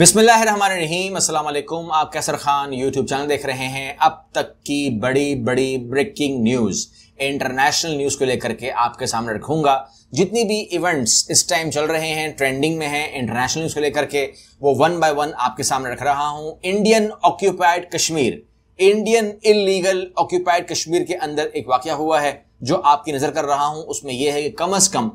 बिस्मिल्लाहिर्रहमानिर्रहीम अस्सलाम वालेकुम आप कैसर खान यूट्यूब चैनल देख रहे हैं अब तक की बड़ी बड़ी ब्रेकिंग न्यूज़ इंटरनेशनल न्यूज़ को लेकर के आपके सामने रखूंगा जितनी भी इवेंट्स इस टाइम चल रहे हैं ट्रेंडिंग में हैं इंटरनेशनल न्यूज़ को लेकर के वो वन बाय वन आपके सामने रख रहा हूं Indian occupied Kashmir Indian illegal occupied Kashmir के अंदर एक वाक्य हुआ है जो आपकी नज़र कर रहा हूं उसमें यह है कि कम अज़ कम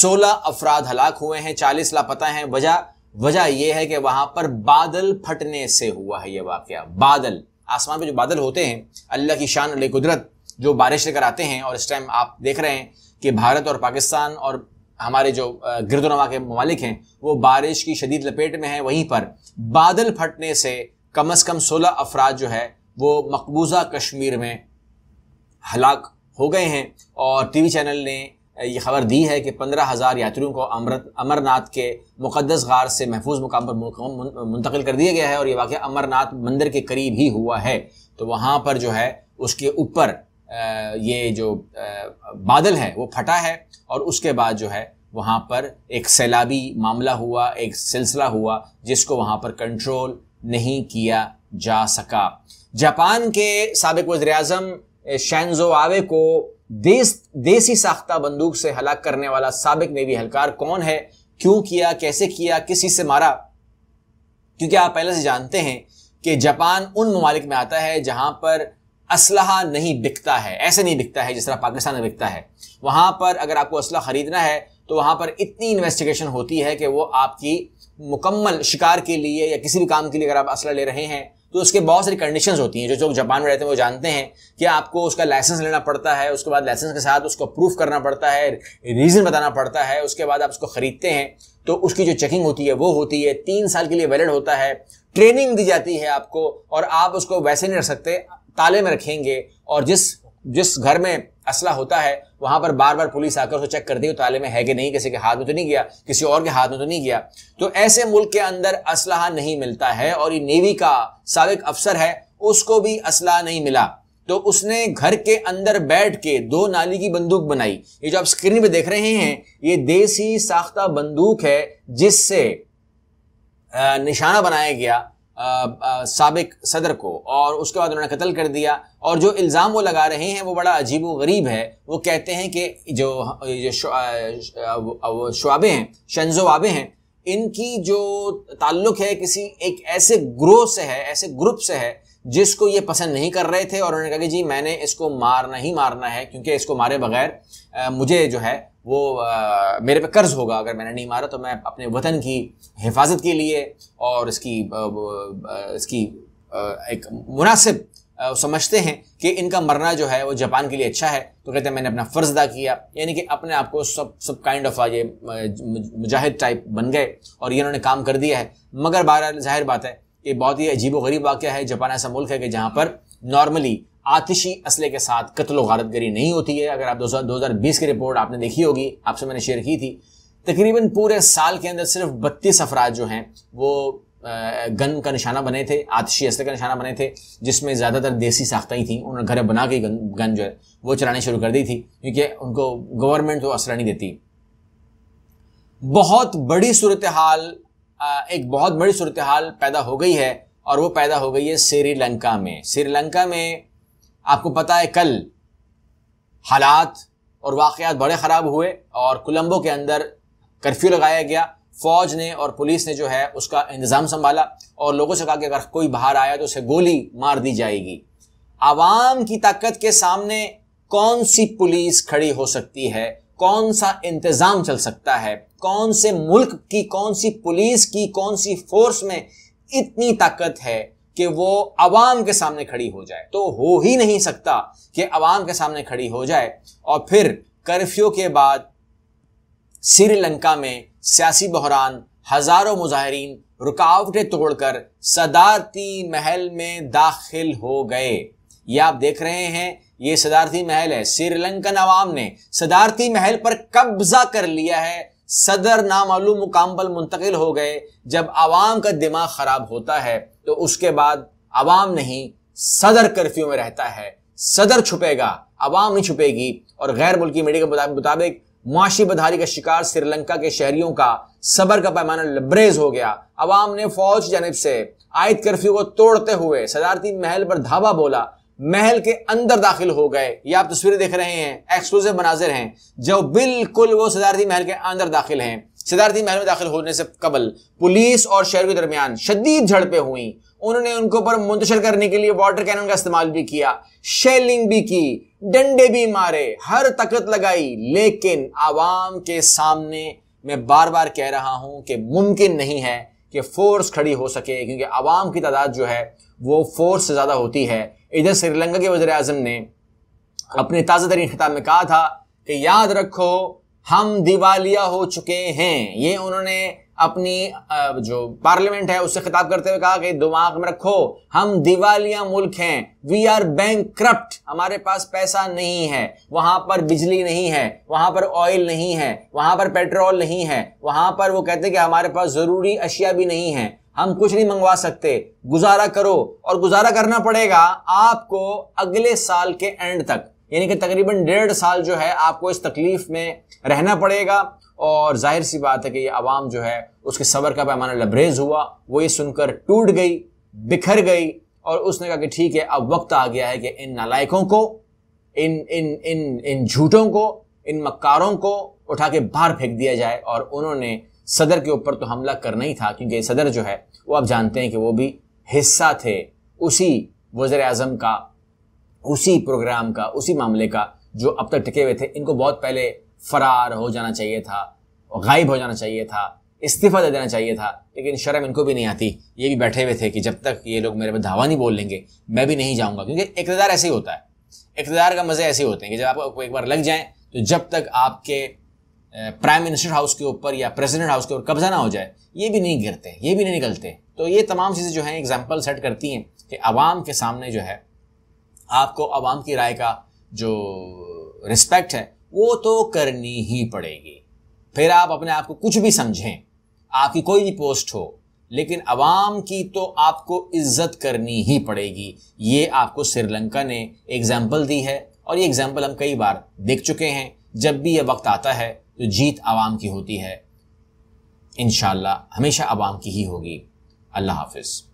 सोलह अफराद हलाक हुए हैं चालीस लापता हैं वजह वजह यह है कि वहां पर बादल फटने से हुआ है यह वाक्य बादल आसमान पर जो बादल होते हैं अल्लाह की शान अल कुदरत जो बारिश लेकर आते हैं और इस टाइम आप देख रहे हैं कि भारत और पाकिस्तान और हमारे जो गिरदोनवा के ममालिक हैं वो बारिश की शदीद लपेट में है वहीं पर बादल फटने से कम अज़ कम सोलह अफराद जो है वो मकबूजा कश्मीर में हलाक हो गए हैं और टीवी चैनल ने ये खबर दी है कि पंद्रह हज़ार यात्रियों को अमर अमरनाथ के मुकदस गार से महफूज मुकाम पर मुंतकिल कर दिया गया है और ये वाक़ अमरनाथ मंदिर के करीब ही हुआ है तो वहाँ पर जो है उसके ऊपर ये जो बादल है वो फटा है और उसके बाद जो है वहाँ पर एक सैलाबी मामला हुआ एक सिलसिला हुआ जिसको वहाँ पर कंट्रोल नहीं किया जा सका जापान के सबक वज़र अजम शैनजो आवे को देश देसी साख्ता बंदूक से हलाक करने वाला सबक नेवी हलकार कौन है क्यों किया कैसे किया किसी से मारा क्योंकि आप पहले से जानते हैं कि जापान उन ममालिक में आता है जहां पर असल नहीं बिकता है ऐसे नहीं बिकता है जिस तरह पाकिस्तान में बिकता है वहां पर अगर आपको असला खरीदना है तो वहां पर इतनी इन्वेस्टिगेशन होती है कि वो आपकी मुकम्मल शिकार के लिए या किसी भी काम के लिए अगर आप असला ले रहे हैं तो उसके बहुत सारी कंडीशंस होती हैं जो लोग जापान में रहते हैं वो जानते हैं कि आपको उसका लाइसेंस लेना पड़ता है उसके बाद लाइसेंस के साथ उसको प्रूफ करना पड़ता है रीज़न बताना पड़ता है उसके बाद आप उसको ख़रीदते हैं तो उसकी जो चेकिंग होती है वो होती है तीन साल के लिए वैलिड होता है ट्रेनिंग दी जाती है आपको और आप उसको वैसे नहीं रख सकते ताले में रखेंगे और जिस जिस घर में असला होता है वहां पर बार बार पुलिस आकर उसको चेक करती है ताले में है कि नहीं किसी के हाथ में तो नहीं गया किसी और के हाथ में तो नहीं गया तो ऐसे मुल्क के अंदर असलाह नहीं मिलता है और ये नेवी का सबक अफसर है उसको भी असलाह नहीं मिला तो उसने घर के अंदर बैठ के दो नाली की बंदूक बनाई ये जो आप स्क्रीन पे देख रहे हैं ये देसी साख्ता बंदूक है जिससे निशाना बनाया गया सबक सदर को और उसके बाद उन्होंने कत्ल कर दिया और जो इल्ज़ाम वो लगा रहे हैं वो बड़ा अजीब व गरीब है वो कहते हैं कि जो जो शुआबे हैं वाबे हैं इनकी जो ताल्लुक़ है किसी एक ऐसे ग्रोह से है ऐसे ग्रुप से है जिसको ये पसंद नहीं कर रहे थे और उन्होंने कहा कि जी मैंने इसको मारना ही मारना है क्योंकि इसको मारे बगैर मुझे जो है वो आ, मेरे पे कर्ज होगा अगर मैंने नहीं मारा तो मैं अपने वतन की हिफाजत के लिए और इसकी आ, आ, इसकी एक मुनासिब समझते हैं कि इनका मरना जो है वो जापान के लिए अच्छा है तो कहते हैं मैंने अपना फ़र्ज अदा किया यानी कि अपने आप को सब सब काइंड ऑफ ये मुजाहिद टाइप बन गए और ये इन्होंने काम कर दिया है मगर बहर जाहिर बात है ये बहुत ही अजीब गरीब वाक्य है जापान ऐसा मुल्क है कि जहाँ पर नॉर्मली आतिशी असले के साथ कत्ल वारत गरी नहीं होती है अगर आप दो हज़ार बीस की रिपोर्ट आपने देखी होगी आपसे मैंने शेयर की थी तकरीबन पूरे साल के अंदर सिर्फ बत्तीस अफराज जो हैं वो गन का निशाना बने थे आतिशी असले का निशाना बने थे जिसमें ज़्यादातर देसी साख्ता ही थी उन्होंने घर बना के गन, गन जो है वो चलानी शुरू कर दी थी क्योंकि उनको गवर्नमेंट तो असरा नहीं देती बहुत बड़ी सूरत हाल एक बहुत बड़ी सूरत हाल पैदा हो गई है और वो पैदा हो गई है श्रीलंका में श्रीलंका में आपको पता है कल हालात और वाकयात बड़े ख़राब हुए और कोलंबो के अंदर कर्फ्यू लगाया गया फ़ौज ने और पुलिस ने जो है उसका इंतज़ाम संभाला और लोगों से कहा कि अगर कोई बाहर आया तो उसे गोली मार दी जाएगी आवाम की ताकत के सामने कौन सी पुलिस खड़ी हो सकती है कौन सा इंतजाम चल सकता है कौन से मुल्क की कौन सी पुलिस की कौन सी फोर्स में इतनी ताकत है कि वो अवाम के सामने खड़ी हो जाए तो हो ही नहीं सकता कि अवाम के सामने खड़ी हो जाए और फिर कर्फ्यू के बाद श्रीलंका में सियासी बहरान हजारों मुजाहरीन रुकावटें तोड़कर सदारती महल में दाखिल हो गए ये आप देख रहे हैं ये सदारती महल है श्रीलंकन आवाम ने सदारती महल पर कब्जा कर लिया है सदर नामालूम मुकाम पर मुंतकिल हो गए जब आवाम का दिमाग खराब होता है तो उसके बाद आवाम नहीं सदर कर्फ्यू में रहता है सदर छुपेगा आवाम नहीं छुपेगी और गैर मुल्की मीडिया के मुताबिक मुआशी बदहारी का शिकार श्रीलंका के शहरियों का सबर का पैमाना लबरेज हो गया अवाम ने फौज जानब से आयद कर्फ्यू को तोड़ते हुए सदारती महल पर धावा बोला महल के अंदर दाखिल हो गए ये आप तस्वीरें देख रहे हैं एक्सक्लूसिव मनाजिर हैं जो बिल्कुल वो सदारती महल के अंदर दाखिल हैं सदारती महल में दाखिल होने से कबल पुलिस और शहर के दरमियान शदीद झड़पें हुई उन्होंने उनके ऊपर मुंतशर करने के लिए वाटर कैनन का इस्तेमाल भी किया शेलिंग भी की डंडे भी मारे हर ताकत लगाई लेकिन आवाम के सामने मैं बार बार कह रहा हूं कि मुमकिन नहीं है कि फोर्स खड़ी हो सके क्योंकि आवाम की तादाद जो है वो फोर्स से ज़्यादा होती है इधर श्रीलंका के वजर अजम ने अपने ताज़ा तरीन खिताब में कहा था कि याद रखो हम दिवालिया हो चुके हैं ये उन्होंने अपनी जो पार्लियामेंट है उससे खिताब करते हुए कहा कि दिमाग में रखो हम दिवालिया मुल्क हैं वी आर बैंक हमारे पास पैसा नहीं है वहां पर बिजली नहीं है वहां पर ऑयल नहीं है वहां पर पेट्रोल नहीं है वहां पर वो कहते हैं कि हमारे पास जरूरी अशिया भी नहीं है हम कुछ नहीं मंगवा सकते गुजारा करो और गुजारा करना पड़ेगा आपको अगले साल के एंड तक यानी कि तकरीबन डेढ़ साल जो है आपको इस तकलीफ में रहना पड़ेगा और जाहिर सी बात है कि ये आवाम जो है उसके सबर का पैमाना लबरेज हुआ वो ये सुनकर टूट गई बिखर गई और उसने कहा कि ठीक है अब वक्त आ गया है कि इन नालायकों को इन इन इन इन झूठों को इन मक्कारों को उठा के बाहर फेंक दिया जाए और उन्होंने सदर के ऊपर तो हमला करना ही था क्योंकि सदर जो है वो आप जानते हैं कि वो भी हिस्सा थे उसी वजर अजम का उसी प्रोग्राम का उसी मामले का जो अब तक टिके हुए थे इनको बहुत पहले फरार हो जाना चाहिए था गायब हो जाना चाहिए था इस्तीफा दे देना चाहिए था लेकिन शर्म इनको भी नहीं आती ये भी बैठे हुए थे कि जब तक ये लोग मेरे पर धावा नहीं बोल लेंगे मैं भी नहीं जाऊँगा क्योंकि इकतदार ऐसे ही होता है इकतदार का मज़े ऐसे होते हैं कि जब आपको एक बार लग जाए तो जब तक आपके प्राइम मिनिस्टर हाउस के ऊपर या प्रेसिडेंट हाउस के ऊपर कब्जा ना हो जाए ये भी नहीं गिरते ये भी नहीं निकलते तो ये तमाम चीज़ें जो हैं एग्जाम्पल सेट करती हैं कि आवाम के सामने जो है आपको आवाम की राय का जो रिस्पेक्ट है वो तो करनी ही पड़ेगी फिर आप अपने आप को कुछ भी समझें आपकी कोई भी पोस्ट हो लेकिन आवाम की तो आपको इज्जत करनी ही पड़ेगी ये आपको श्रीलंका ने एग्जाम्पल दी है और ये एग्जाम्पल हम कई बार देख चुके हैं जब भी ये वक्त आता है तो जीत आवाम की होती है इन हमेशा आवाम की ही होगी अल्लाह हाफिज़